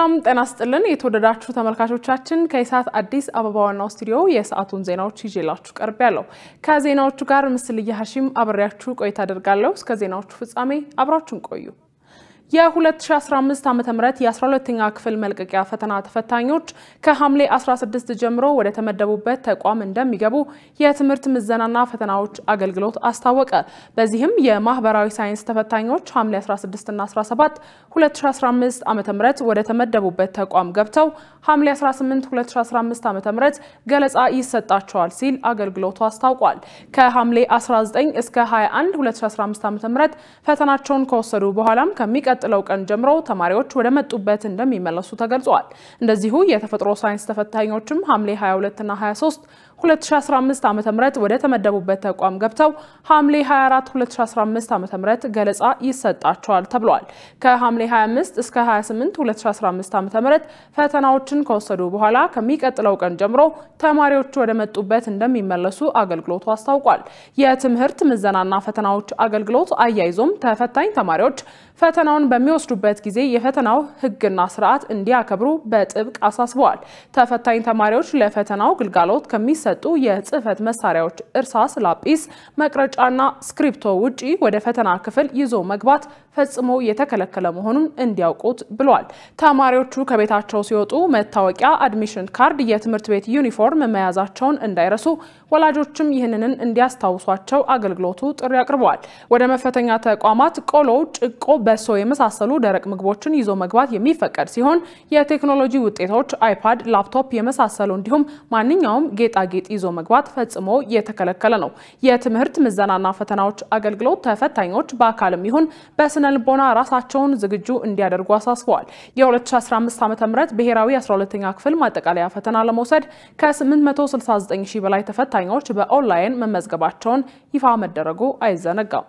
ሰላም ጤና ስጥልን። የተወደዳችሁ ተመልካቾቻችን ከኢሳት አዲስ አበባ ዋናው ስቱዲዮ የሰዓቱን ዜናዎች ይዤላችሁ ቀርብ ያለው ከዜናዎቹ ጋር ምስል እየሀሺም አብሬያችሁ ቆይታ አደርጋለሁ። እስከ ዜናዎቹ ፍጻሜ አብራችሁን ቆዩ። የ2015 ዓ ም የ12ኛ ክፍል መልቀቂያ ፈተና ተፈታኞች ከሐምሌ 16 ጀምሮ ወደ ተመደቡበት ተቋም እንደሚገቡ የትምህርት ምዘናና ፈተናዎች አገልግሎት አስታወቀ። በዚህም የማህበራዊ ሳይንስ ተፈታኞች ሐምሌ 16 እና 17 2015 ዓ ም ወደ ተመደቡበት ተቋም ገብተው ሐምሌ 18 2015 ዓ ም ገለጻ ይሰጣቸዋል ሲል አገልግሎቱ አስታውቋል። ከሐምሌ 19 እስከ 21 2015 ዓ ም ፈተናቸውን ከወሰዱ በኋላም ከሚቀ ከሚቀጥለው ቀን ጀምሮ ተማሪዎች ወደ መጡበት እንደሚመለሱ ተገልጿል። እንደዚሁ የተፈጥሮ ሳይንስ ተፈታኞችም ሐምሌ 22 እና 23 2015 ዓ.ም ወደ ተመደቡበት ተቋም ገብተው ሐምሌ 24 2015 ዓ.ም ገለጻ ይሰጣቸዋል ተብሏል። ከሐምሌ 25 እስከ 28 2015 ዓ.ም ፈተናዎችን ከወሰዱ በኋላ ከሚቀጥለው ቀን ጀምሮ ተማሪዎች ወደ መጡበት እንደሚመለሱ አገልግሎቱ አስታውቋል። የትምህርት ምዘናና ፈተናዎች አገልግሎት አያይዞም ተፈታኝ ተማሪዎች ፈተናውን በሚወስዱበት ጊዜ የፈተናው ሕግና ስርዓት እንዲያከብሩ በጥብቅ አሳስበዋል። ተፈታኝ ተማሪዎች ለፈተናው ግልጋሎት ከሚሰ ሰጡ የጽህፈት መሳሪያዎች እርሳስ፣ ላጲስ፣ መቅረጫና ስክሪፕቶ ውጪ ወደ ፈተና ክፍል ይዞ መግባት ፈጽሞ የተከለከለ መሆኑን እንዲያውቁት ብሏል። ተማሪዎቹ ከቤታቸው ሲወጡ መታወቂያ፣ አድሚሽን ካርድ፣ የትምህርት ቤት ዩኒፎርም መያዛቸውን እንዳይረሱ ወላጆችም ይህንንን እንዲያስታውሷቸው አገልግሎቱ ጥሪ አቅርበዋል። ወደ መፈተኛ ተቋማት ቆሎ፣ ጭቆ፣ በሶ የመሳሰሉ ደረቅ ምግቦችን ይዞ መግባት የሚፈቀድ ሲሆን የቴክኖሎጂ ውጤቶች አይፓድ፣ ላፕቶፕ የመሳሰሉ እንዲሁም ማንኛውም ጌጣጌጥ ጌጣጌጥ ይዞ መግባት ፈጽሞ የተከለከለ ነው። የትምህርት ምዘናና ፈተናዎች አገልግሎት ተፈታኞች በአካልም ይሁን በስነ ልቦና ራሳቸውን ዝግጁ እንዲያደርጉ አሳስበዋል። የ2015 ዓ ም ብሔራዊ 12ኛ ክፍል ማጠቃለያ ፈተና ለመውሰድ ከ869 ሺህ በላይ ተፈታኞች በኦንላይን መመዝገባቸውን ይፋ መደረጉ አይዘነጋም።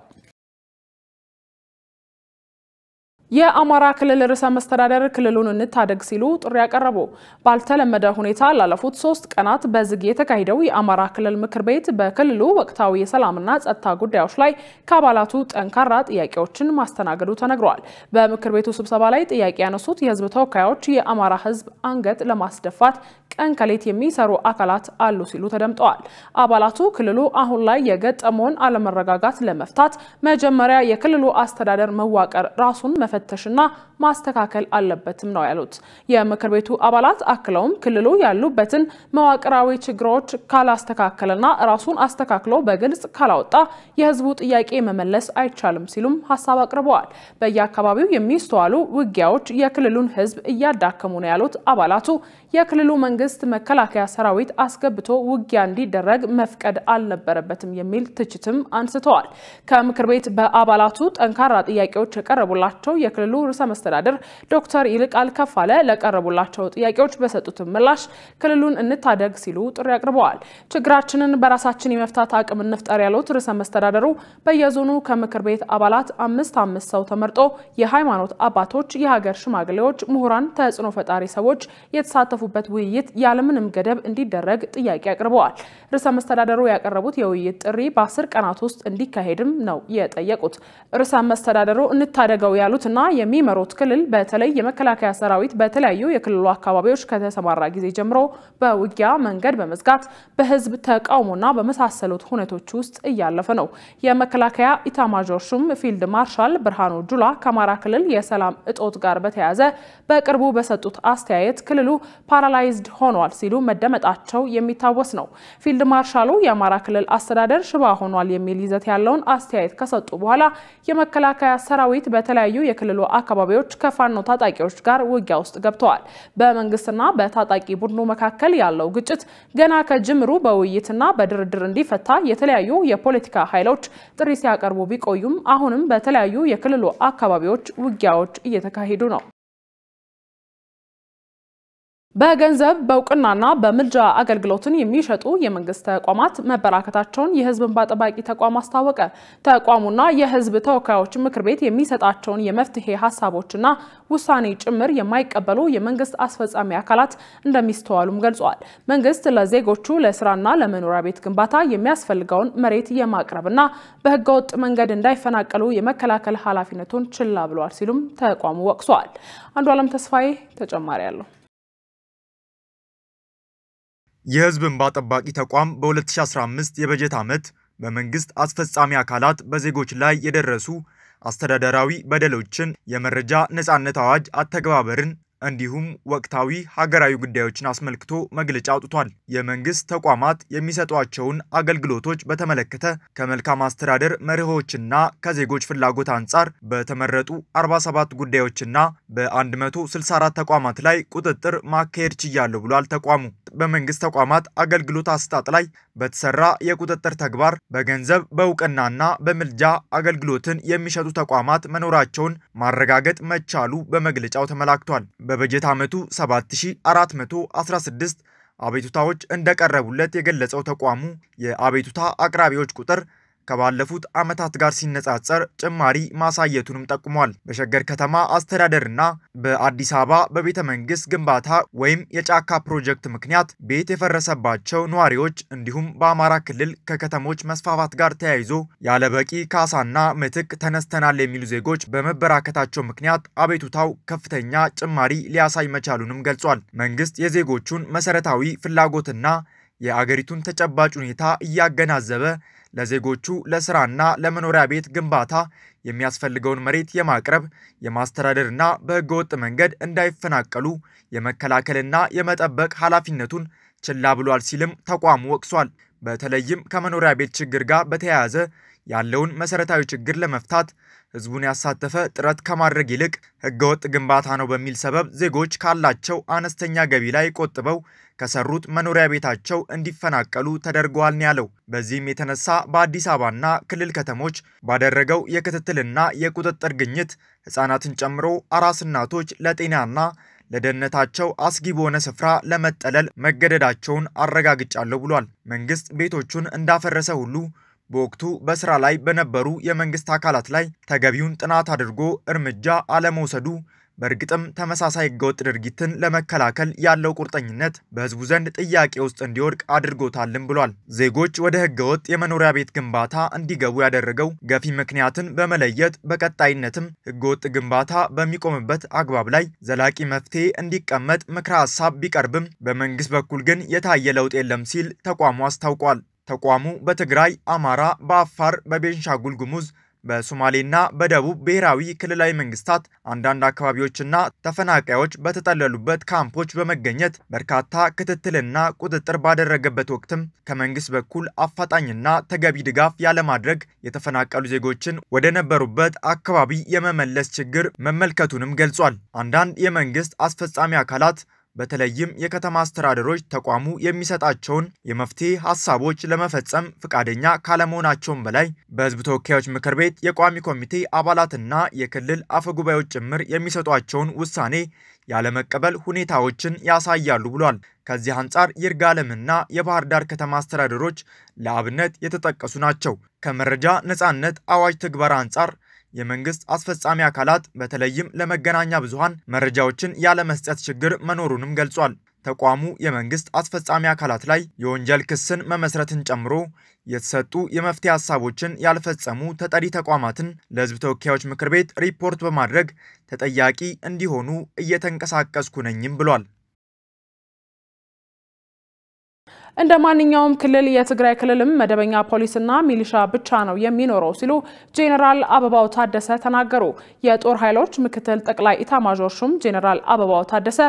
የአማራ ክልል ርዕሰ መስተዳደር ክልሉን እንታደግ ሲሉ ጥሪ ያቀረቡ። ባልተለመደ ሁኔታ ላለፉት ሶስት ቀናት በዝግ የተካሄደው የአማራ ክልል ምክር ቤት በክልሉ ወቅታዊ የሰላምና ጸጥታ ጉዳዮች ላይ ከአባላቱ ጠንካራ ጥያቄዎችን ማስተናገዱ ተነግሯል። በምክር ቤቱ ስብሰባ ላይ ጥያቄ ያነሱት የህዝብ ተወካዮች የአማራ ህዝብ አንገት ለማስደፋት ቀን ከሌት የሚሰሩ አካላት አሉ ሲሉ ተደምጠዋል። አባላቱ ክልሉ አሁን ላይ የገጠመውን አለመረጋጋት ለመፍታት መጀመሪያ የክልሉ አስተዳደር መዋቅር ራሱን መፈ መፈተሽና ማስተካከል አለበትም ነው ያሉት። የምክር ቤቱ አባላት አክለውም ክልሉ ያሉበትን መዋቅራዊ ችግሮች ካላስተካከለና ራሱን አስተካክሎ በግልጽ ካላወጣ የህዝቡ ጥያቄ መመለስ አይቻልም ሲሉም ሀሳብ አቅርበዋል። በየአካባቢው የሚስተዋሉ ውጊያዎች የክልሉን ህዝብ እያዳከሙ ነው ያሉት አባላቱ የክልሉ መንግስት መከላከያ ሰራዊት አስገብቶ ውጊያ እንዲደረግ መፍቀድ አልነበረበትም የሚል ትችትም አንስተዋል። ከምክር ቤት በአባላቱ ጠንካራ ጥያቄዎች የቀረቡላቸው የክልሉ ርዕሰ መስተዳድር ዶክተር ይልቃል ከፋለ ለቀረቡላቸው ጥያቄዎች በሰጡትም ምላሽ ክልሉን እንታደግ ሲሉ ጥሪ አቅርበዋል። ችግራችንን በራሳችን የመፍታት አቅም እንፍጠር ያሉት ርዕሰ መስተዳደሩ በየዞኑ ከምክር ቤት አባላት አምስት አምስት ሰው ተመርጦ የሃይማኖት አባቶች፣ የሀገር ሽማግሌዎች፣ ምሁራን፣ ተጽዕኖ ፈጣሪ ሰዎች የተሳተፉ የተሳተፉበት ውይይት ያለምንም ገደብ እንዲደረግ ጥያቄ አቅርበዋል። ርዕሰ መስተዳደሩ ያቀረቡት የውይይት ጥሪ በአስር ቀናት ውስጥ እንዲካሄድም ነው የጠየቁት። ርዕሰ መስተዳደሩ እንታደገው ያሉትና የሚመሩት ክልል በተለይ የመከላከያ ሰራዊት በተለያዩ የክልሉ አካባቢዎች ከተሰማራ ጊዜ ጀምሮ በውጊያ መንገድ በመዝጋት በህዝብ ተቃውሞና በመሳሰሉት ሁነቶች ውስጥ እያለፈ ነው። የመከላከያ ኢታማዦር ሹም ፊልድ ማርሻል ብርሃኑ ጁላ ከአማራ ክልል የሰላም እጦት ጋር በተያያዘ በቅርቡ በሰጡት አስተያየት ክልሉ ፓራላይዝድ ሆኗል ሲሉ መደመጣቸው የሚታወስ ነው። ፊልድ ማርሻሉ የአማራ ክልል አስተዳደር ሽባ ሆኗል የሚል ይዘት ያለውን አስተያየት ከሰጡ በኋላ የመከላከያ ሰራዊት በተለያዩ የክልሉ አካባቢዎች ከፋኖ ታጣቂዎች ጋር ውጊያ ውስጥ ገብተዋል። በመንግስትና በታጣቂ ቡድኑ መካከል ያለው ግጭት ገና ከጅምሩ በውይይትና በድርድር እንዲፈታ የተለያዩ የፖለቲካ ኃይሎች ጥሪ ሲያቀርቡ ቢቆዩም አሁንም በተለያዩ የክልሉ አካባቢዎች ውጊያዎች እየተካሄዱ ነው። በገንዘብ በእውቅናና በምልጃ አገልግሎትን የሚሸጡ የመንግስት ተቋማት መበራከታቸውን የህዝብ እንባ ጠባቂ ተቋም አስታወቀ። ተቋሙና የህዝብ ተወካዮች ምክር ቤት የሚሰጣቸውን የመፍትሄ ሀሳቦችና ውሳኔ ጭምር የማይቀበሉ የመንግስት አስፈጻሚ አካላት እንደሚስተዋሉም ገልጿል። መንግስት ለዜጎቹ ለስራና ለመኖሪያ ቤት ግንባታ የሚያስፈልገውን መሬት የማቅረብና በህገወጥ መንገድ እንዳይፈናቀሉ የመከላከል ኃላፊነቱን ችላ ብሏል ሲሉም ተቋሙ ወቅሷል። አንዱ አለም ተስፋዬ ተጨማሪ አለው። የህዝብ እንባ ጠባቂ ተቋም በ2015 የበጀት ዓመት በመንግስት አስፈጻሚ አካላት በዜጎች ላይ የደረሱ አስተዳደራዊ በደሎችን የመረጃ ነጻነት አዋጅ አተገባበርን እንዲሁም ወቅታዊ ሀገራዊ ጉዳዮችን አስመልክቶ መግለጫ አውጥቷል። የመንግስት ተቋማት የሚሰጧቸውን አገልግሎቶች በተመለከተ ከመልካም አስተዳደር መርሆችና ከዜጎች ፍላጎት አንጻር በተመረጡ 47 ጉዳዮችና በ164 ተቋማት ላይ ቁጥጥር ማካሄድ ችያለሁ ብሏል። ተቋሙ በመንግስት ተቋማት አገልግሎት አሰጣጥ ላይ በተሰራ የቁጥጥር ተግባር በገንዘብ በእውቅናና በምልጃ አገልግሎትን የሚሸጡ ተቋማት መኖራቸውን ማረጋገጥ መቻሉ በመግለጫው ተመላክቷል። በበጀት ዓመቱ 7416 አቤቱታዎች እንደቀረቡለት የገለጸው ተቋሙ የአቤቱታ አቅራቢዎች ቁጥር ከባለፉት ዓመታት ጋር ሲነጻጸር ጭማሪ ማሳየቱንም ጠቁሟል። በሸገር ከተማ አስተዳደርና በአዲስ አበባ በቤተ መንግስት ግንባታ ወይም የጫካ ፕሮጀክት ምክንያት ቤት የፈረሰባቸው ነዋሪዎች እንዲሁም በአማራ ክልል ከከተሞች መስፋፋት ጋር ተያይዞ ያለ በቂ ካሳና ምትክ ተነስተናል የሚሉ ዜጎች በመበራከታቸው ምክንያት አቤቱታው ከፍተኛ ጭማሪ ሊያሳይ መቻሉንም ገልጿል። መንግስት የዜጎቹን መሰረታዊ ፍላጎትና የአገሪቱን ተጨባጭ ሁኔታ እያገናዘበ ለዜጎቹ ለስራና ለመኖሪያ ቤት ግንባታ የሚያስፈልገውን መሬት የማቅረብ የማስተዳደርና በሕገ ወጥ መንገድ እንዳይፈናቀሉ የመከላከልና የመጠበቅ ኃላፊነቱን ችላ ብሏል ሲልም ተቋሙ ወቅሷል። በተለይም ከመኖሪያ ቤት ችግር ጋር በተያያዘ ያለውን መሰረታዊ ችግር ለመፍታት ህዝቡን ያሳተፈ ጥረት ከማድረግ ይልቅ ህገወጥ ግንባታ ነው በሚል ሰበብ ዜጎች ካላቸው አነስተኛ ገቢ ላይ ቆጥበው ከሰሩት መኖሪያ ቤታቸው እንዲፈናቀሉ ተደርገዋል ነው ያለው። በዚህም የተነሳ በአዲስ አበባና ክልል ከተሞች ባደረገው የክትትልና የቁጥጥር ግኝት ሕፃናትን ጨምሮ አራስ እናቶች ለጤናና ለደህንነታቸው አስጊ በሆነ ስፍራ ለመጠለል መገደዳቸውን አረጋግጫለሁ ብሏል። መንግስት ቤቶቹን እንዳፈረሰ ሁሉ በወቅቱ በስራ ላይ በነበሩ የመንግስት አካላት ላይ ተገቢውን ጥናት አድርጎ እርምጃ አለመውሰዱ በእርግጥም ተመሳሳይ ህገወጥ ድርጊትን ለመከላከል ያለው ቁርጠኝነት በህዝቡ ዘንድ ጥያቄ ውስጥ እንዲወድቅ አድርጎታልም ብሏል። ዜጎች ወደ ህገወጥ የመኖሪያ ቤት ግንባታ እንዲገቡ ያደረገው ገፊ ምክንያትን በመለየት በቀጣይነትም ህገወጥ ግንባታ በሚቆምበት አግባብ ላይ ዘላቂ መፍትሄ እንዲቀመጥ ምክረ ሀሳብ ቢቀርብም በመንግስት በኩል ግን የታየ ለውጥ የለም ሲል ተቋሙ አስታውቋል። ተቋሙ በትግራይ፣ አማራ፣ በአፋር፣ በቤንሻጉል ጉሙዝ በሶማሌና በደቡብ ብሔራዊ ክልላዊ መንግስታት አንዳንድ አካባቢዎችና ተፈናቃዮች በተጠለሉበት ካምፖች በመገኘት በርካታ ክትትልና ቁጥጥር ባደረገበት ወቅትም ከመንግስት በኩል አፋጣኝና ተገቢ ድጋፍ ያለማድረግ የተፈናቀሉ ዜጎችን ወደ ነበሩበት አካባቢ የመመለስ ችግር መመልከቱንም ገልጿል። አንዳንድ የመንግስት አስፈጻሚ አካላት በተለይም የከተማ አስተዳደሮች ተቋሙ የሚሰጣቸውን የመፍትሄ ሀሳቦች ለመፈጸም ፈቃደኛ ካለመሆናቸውም በላይ በህዝብ ተወካዮች ምክር ቤት የቋሚ ኮሚቴ አባላትና የክልል አፈጉባኤዎች ጭምር የሚሰጧቸውን ውሳኔ ያለመቀበል ሁኔታዎችን ያሳያሉ ብሏል። ከዚህ አንጻር ይርጋለምና የባህር ዳር ከተማ አስተዳደሮች ለአብነት የተጠቀሱ ናቸው። ከመረጃ ነጻነት አዋጅ ትግበራ አንጻር የመንግስት አስፈጻሚ አካላት በተለይም ለመገናኛ ብዙሃን መረጃዎችን ያለመስጠት ችግር መኖሩንም ገልጿል። ተቋሙ የመንግስት አስፈጻሚ አካላት ላይ የወንጀል ክስን መመስረትን ጨምሮ የተሰጡ የመፍትሄ ሀሳቦችን ያልፈጸሙ ተጠሪ ተቋማትን ለህዝብ ተወካዮች ምክር ቤት ሪፖርት በማድረግ ተጠያቂ እንዲሆኑ እየተንቀሳቀስኩ ነኝም ብሏል። እንደ ማንኛውም ክልል የትግራይ ክልልም መደበኛ ፖሊስና ሚሊሻ ብቻ ነው የሚኖረው ሲሉ ጄኔራል አበባው ታደሰ ተናገሩ። የጦር ኃይሎች ምክትል ጠቅላይ ኢታማዦር ሹም ጄኔራል አበባው ታደሰ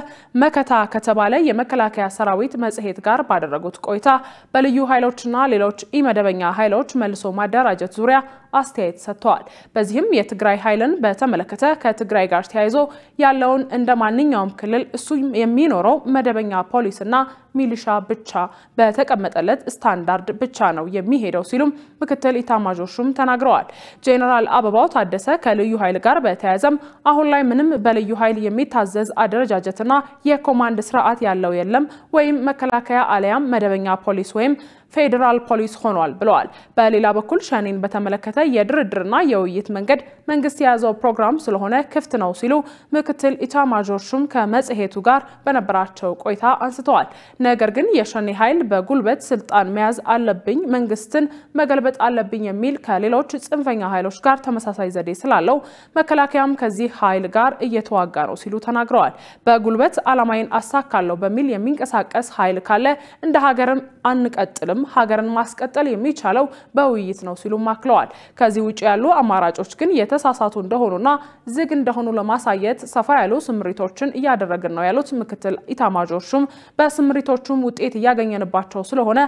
መከታ ከተባለ የመከላከያ ሰራዊት መጽሔት ጋር ባደረጉት ቆይታ በልዩ ኃይሎችና ሌሎች ኢመደበኛ ኃይሎች መልሶ ማደራጀት ዙሪያ አስተያየት ሰጥተዋል። በዚህም የትግራይ ኃይልን በተመለከተ ከትግራይ ጋር ተያይዞ ያለውን እንደ ማንኛውም ክልል እሱ የሚኖረው መደበኛ ፖሊስና ሚሊሻ ብቻ በተቀመጠለት ስታንዳርድ ብቻ ነው የሚሄደው ሲሉም ምክትል ኢታማዦር ሹም ተናግረዋል። ጄኔራል አበባው ታደሰ ከልዩ ኃይል ጋር በተያያዘም አሁን ላይ ምንም በልዩ ኃይል የሚታዘዝ አደረጃጀትና የኮማንድ ስርዓት ያለው የለም ወይም መከላከያ አለያም መደበኛ ፖሊስ ወይም ፌዴራል ፖሊስ ሆኗል ብለዋል። በሌላ በኩል ሸኔን በተመለከተ የድርድርና የውይይት መንገድ መንግስት የያዘው ፕሮግራም ስለሆነ ክፍት ነው ሲሉ ምክትል ኢታማዦር ሹም ከመጽሔቱ ጋር በነበራቸው ቆይታ አንስተዋል። ነገር ግን የሸኔ ኃይል በጉልበት ስልጣን መያዝ አለብኝ፣ መንግስትን መገልበጥ አለብኝ የሚል ከሌሎች ጽንፈኛ ኃይሎች ጋር ተመሳሳይ ዘዴ ስላለው መከላከያም ከዚህ ኃይል ጋር እየተዋጋ ነው ሲሉ ተናግረዋል። በጉልበት ዓላማዬን አሳካለሁ በሚል የሚንቀሳቀስ ኃይል ካለ እንደ ሀገርም አንቀጥልም ሆኖም ሀገርን ማስቀጠል የሚቻለው በውይይት ነው ሲሉም አክለዋል። ከዚህ ውጭ ያሉ አማራጮች ግን የተሳሳቱ እንደሆኑና ዝግ እንደሆኑ ለማሳየት ሰፋ ያሉ ስምሪቶችን እያደረግን ነው ያሉት ምክትል ኢታማዦር ሹም በስምሪቶቹም ውጤት እያገኘንባቸው ስለሆነ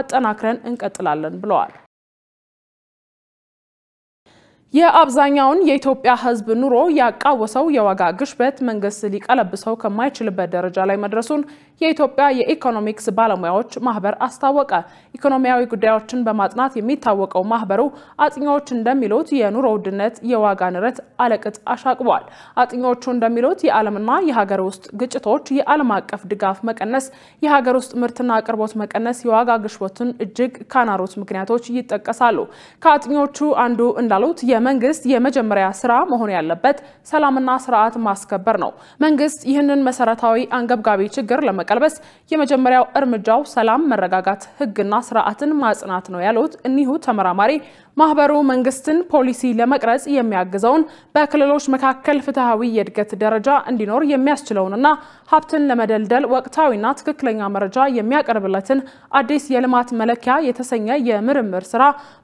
አጠናክረን እንቀጥላለን ብለዋል። የአብዛኛውን የኢትዮጵያ ሕዝብ ኑሮ ያቃወሰው የዋጋ ግሽበት መንግስት ሊቀለብሰው ከማይችልበት ደረጃ ላይ መድረሱን የኢትዮጵያ የኢኮኖሚክስ ባለሙያዎች ማህበር አስታወቀ። ኢኮኖሚያዊ ጉዳዮችን በማጥናት የሚታወቀው ማህበሩ አጥኚዎች እንደሚሉት የኑሮ ውድነት የዋጋ ንረት አለቅጥ አሻቅቧል። አጥኚዎቹ እንደሚሉት የዓለምና የሀገር ውስጥ ግጭቶች፣ የዓለም አቀፍ ድጋፍ መቀነስ፣ የሀገር ውስጥ ምርትና አቅርቦት መቀነስ፣ የዋጋ ግሽበቱን እጅግ ካናሩት ምክንያቶች ይጠቀሳሉ። ከአጥኚዎቹ አንዱ እንዳሉት የመንግስት የመጀመሪያ ስራ መሆን ያለበት ሰላምና ስርዓት ማስከበር ነው። መንግስት ይህንን መሰረታዊ አንገብጋቢ ችግር ለመ ለመቀልበስ የመጀመሪያው እርምጃው ሰላም፣ መረጋጋት፣ ህግና ስርዓትን ማጽናት ነው ያሉት እኒሁ ተመራማሪ ማህበሩ መንግስትን ፖሊሲ ለመቅረጽ የሚያግዘውን በክልሎች መካከል ፍትሐዊ የእድገት ደረጃ እንዲኖር የሚያስችለውንና ሀብትን ለመደልደል ወቅታዊና ትክክለኛ መረጃ የሚያቀርብለትን አዲስ የልማት መለኪያ የተሰኘ የምርምር ስራ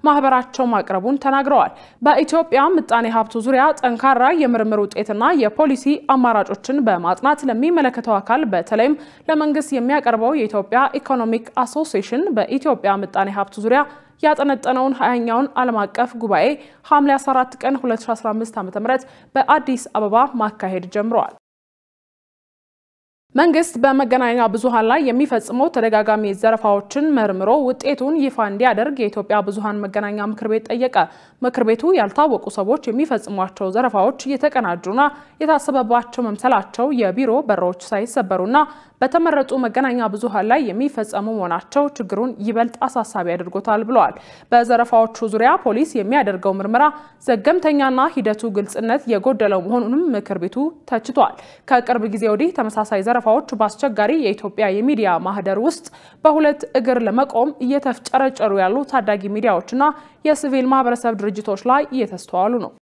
ማህበራቸው ማቅረቡን ተናግረዋል። በኢትዮጵያ ምጣኔ ሀብቱ ዙሪያ ጠንካራ የምርምር ውጤትና የፖሊሲ አማራጮችን በማጥናት ለሚመለከተው አካል በተለይም ለመንግስት የሚያቀርበው የኢትዮጵያ ኢኮኖሚክ አሶሲሽን በኢትዮጵያ ምጣኔ ሀብት ዙሪያ ያጠነጠነውን ሀያኛውን ዓለም አቀፍ ጉባኤ ሐምሌ 14 ቀን 2015 ዓ ም በአዲስ አበባ ማካሄድ ጀምረዋል። መንግስት በመገናኛ ብዙሃን ላይ የሚፈጽመው ተደጋጋሚ ዘረፋዎችን መርምሮ ውጤቱን ይፋ እንዲያደርግ የኢትዮጵያ ብዙሃን መገናኛ ምክር ቤት ጠየቀ። ምክር ቤቱ ያልታወቁ ሰዎች የሚፈጽሟቸው ዘረፋዎች እየተቀናጁና የታሰበባቸው መምሰላቸው የቢሮ በሮች ሳይሰበሩና በተመረጡ መገናኛ ብዙሃን ላይ የሚፈጸሙ መሆናቸው ችግሩን ይበልጥ አሳሳቢ አድርጎታል ብለዋል። በዘረፋዎቹ ዙሪያ ፖሊስ የሚያደርገው ምርመራ ዘገምተኛና ሂደቱ ግልጽነት የጎደለው መሆኑንም ምክር ቤቱ ተችቷል። ከቅርብ ጊዜ ወዲህ ተመሳሳይ ዘረፋዎች በአስቸጋሪ የኢትዮጵያ የሚዲያ ማህደር ውስጥ በሁለት እግር ለመቆም እየተፍጨረጨሩ ያሉ ታዳጊ ሚዲያዎችና የሲቪል ማህበረሰብ ድርጅቶች ላይ እየተስተዋሉ ነው።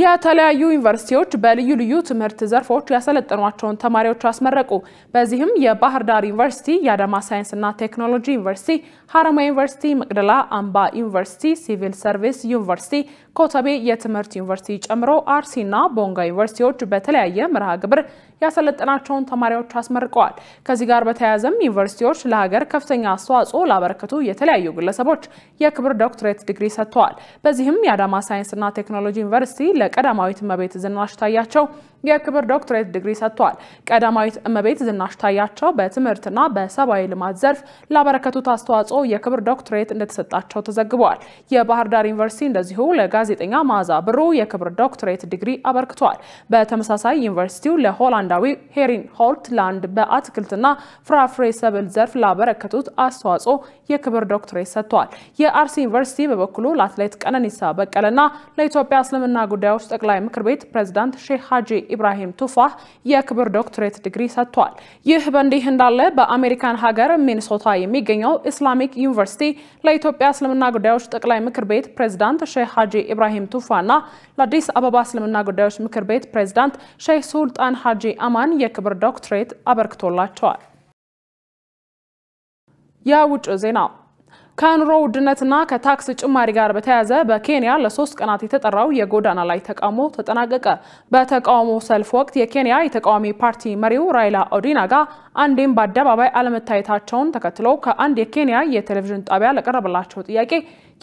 የተለያዩ ዩኒቨርሲቲዎች በልዩ ልዩ ትምህርት ዘርፎች ያሰለጠኗቸውን ተማሪዎች አስመረቁ። በዚህም የባህር ዳር ዩኒቨርሲቲ፣ የአዳማ ሳይንስና ቴክኖሎጂ ዩኒቨርሲቲ፣ ሀረማያ ዩኒቨርሲቲ፣ መቅደላ አምባ ዩኒቨርሲቲ፣ ሲቪል ሰርቪስ ዩኒቨርሲቲ፣ ኮተቤ የትምህርት ዩኒቨርሲቲ ጨምሮ አርሲና ቦንጋ ዩኒቨርሲቲዎች በተለያየ መርሃ ግብር ያሰለጠናቸውን ተማሪዎች አስመርቀዋል። ከዚህ ጋር በተያያዘም ዩኒቨርሲቲዎች ለሀገር ከፍተኛ አስተዋጽኦ ላበረከቱ የተለያዩ ግለሰቦች የክብር ዶክትሬት ዲግሪ ሰጥተዋል። በዚህም የአዳማ ሳይንስና ቴክኖሎጂ ዩኒቨርሲቲ ለቀዳማዊት እመቤት ዝናሽ ታያቸው የክብር ዶክትሬት ዲግሪ ሰጥቷል። ቀዳማዊት እመቤት ዝናሽ ታያቸው በትምህርትና በሰብአዊ ልማት ዘርፍ ላበረከቱት አስተዋጽኦ የክብር ዶክትሬት እንደተሰጣቸው ተዘግበዋል። የባህር ዳር ዩኒቨርሲቲ እንደዚሁ ለጋዜጠኛ መዓዛ ብሩ የክብር ዶክትሬት ዲግሪ አበርክቷል። በተመሳሳይ ዩኒቨርሲቲው ለሆላንዳዊ ሄሪን ሆልት ላንድ በአትክልትና ፍራፍሬ ሰብል ዘርፍ ላበረከቱት አስተዋጽኦ የክብር ዶክትሬት ሰጥቷል። የአርሲ ዩኒቨርሲቲ በበኩሉ ለአትሌት ቀነኒሳ በቀለና ለኢትዮጵያ እስልምና ጉዳዮች ጠቅላይ ምክር ቤት ፕሬዝዳንት ሼህ ሀጂ ኢብራሂም ቱፋህ የክብር ዶክትሬት ዲግሪ ሰጥቷል። ይህ በእንዲህ እንዳለ በአሜሪካን ሀገር ሚኒሶታ የሚገኘው ኢስላሚክ ዩኒቨርሲቲ ለኢትዮጵያ እስልምና ጉዳዮች ጠቅላይ ምክር ቤት ፕሬዝዳንት ሼህ ሀጂ ኢብራሂም ቱፋና ለአዲስ አበባ እስልምና ጉዳዮች ምክር ቤት ፕሬዝዳንት ሼህ ሱልጣን ሀጂ አማን የክብር ዶክትሬት አበርክቶላቸዋል። የውጭ ዜና ከኑሮ ውድነትና ከታክስ ጭማሪ ጋር በተያያዘ በኬንያ ለሶስት ቀናት የተጠራው የጎዳና ላይ ተቃውሞ ተጠናቀቀ። በተቃውሞ ሰልፍ ወቅት የኬንያ የተቃዋሚ ፓርቲ መሪው ራይላ ጋር አንዴም በአደባባይ አለመታየታቸውን ተከትሎ ከአንድ የኬንያ የቴሌቪዥን ጣቢያ ለቀረበላቸው ጥያቄ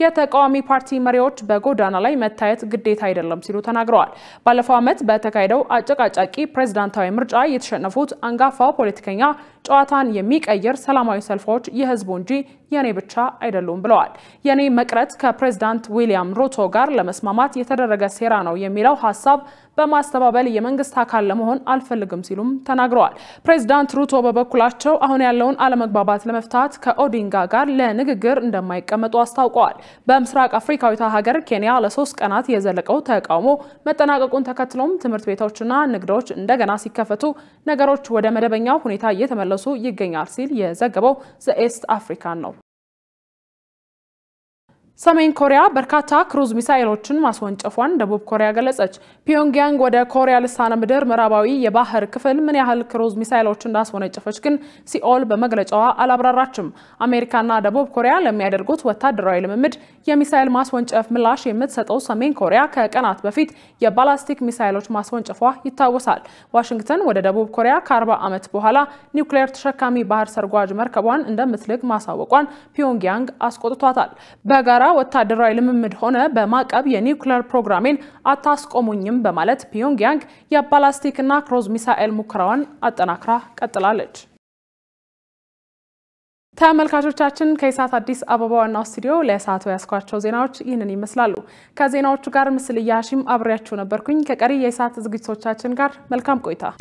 የተቃዋሚ ፓርቲ መሪዎች በጎዳና ላይ መታየት ግዴታ አይደለም ሲሉ ተናግረዋል። ባለፈው ዓመት በተካሄደው አጨቃጫቂ ፕሬዝዳንታዊ ምርጫ የተሸነፉት አንጋፋው ፖለቲከኛ ጨዋታን የሚቀይር ሰላማዊ ሰልፎች የህዝቡ እንጂ የኔ ብቻ አይደሉም ብለዋል። የኔ መቅረት ከፕሬዝዳንት ዊሊያም ሩቶ ጋር ለመስማማት የተደረገ ሴራ ነው የሚለው ሀሳብ በማስተባበል የመንግስት አካል ለመሆን አልፈልግም ሲሉም ተናግረዋል። ፕሬዚዳንት ሩቶ በበኩላቸው አሁን ያለውን አለመግባባት ለመፍታት ከኦዲንጋ ጋር ለንግግር እንደማይቀመጡ አስታውቀዋል። በምስራቅ አፍሪካዊቷ ሀገር ኬንያ ለሶስት ቀናት የዘለቀው ተቃውሞ መጠናቀቁን ተከትሎም ትምህርት ቤቶችና ንግዶች እንደገና ሲከፈቱ ነገሮች ወደ መደበኛው ሁኔታ እየተመለሱ ይገኛል ሲል የዘገበው ዘኤስት አፍሪካን ነው። ሰሜን ኮሪያ በርካታ ክሩዝ ሚሳይሎችን ማስወንጨፏን ደቡብ ኮሪያ ገለጸች። ፒዮንግያንግ ወደ ኮሪያ ልሳነ ምድር ምዕራባዊ የባህር ክፍል ምን ያህል ክሩዝ ሚሳይሎች እንዳስወነጨፈች ግን ሲኦል በመግለጫዋ አላብራራችም። አሜሪካና ደቡብ ኮሪያ ለሚያደርጉት ወታደራዊ ልምምድ የሚሳይል ማስወንጨፍ ምላሽ የምትሰጠው ሰሜን ኮሪያ ከቀናት በፊት የባላስቲክ ሚሳይሎች ማስወንጨፏ ይታወሳል። ዋሽንግተን ወደ ደቡብ ኮሪያ ከ40 ዓመት በኋላ ኒውክሌር ተሸካሚ ባህር ሰርጓጅ መርከቧን እንደምትልክ ማሳወቋን ፒዮንግያንግ አስቆጥቷታል። በጋራ በጋራ ወታደራዊ ልምምድ ሆነ በማዕቀብ የኒውክሌር ፕሮግራሜን አታስቆሙኝም በማለት ፒዮንግያንግ የባላስቲክና ክሮዝ ሚሳኤል ሙከራዋን አጠናክራ ቀጥላለች። ተመልካቾቻችን ከኢሳት አዲስ አበባ ዋናው ስቱዲዮ ለሰዓቱ ያስኳቸው ዜናዎች ይህንን ይመስላሉ። ከዜናዎቹ ጋር ምስል እያሺም አብሬያችሁ ነበርኩኝ። ከቀሪ የኢሳት ዝግጅቶቻችን ጋር መልካም ቆይታ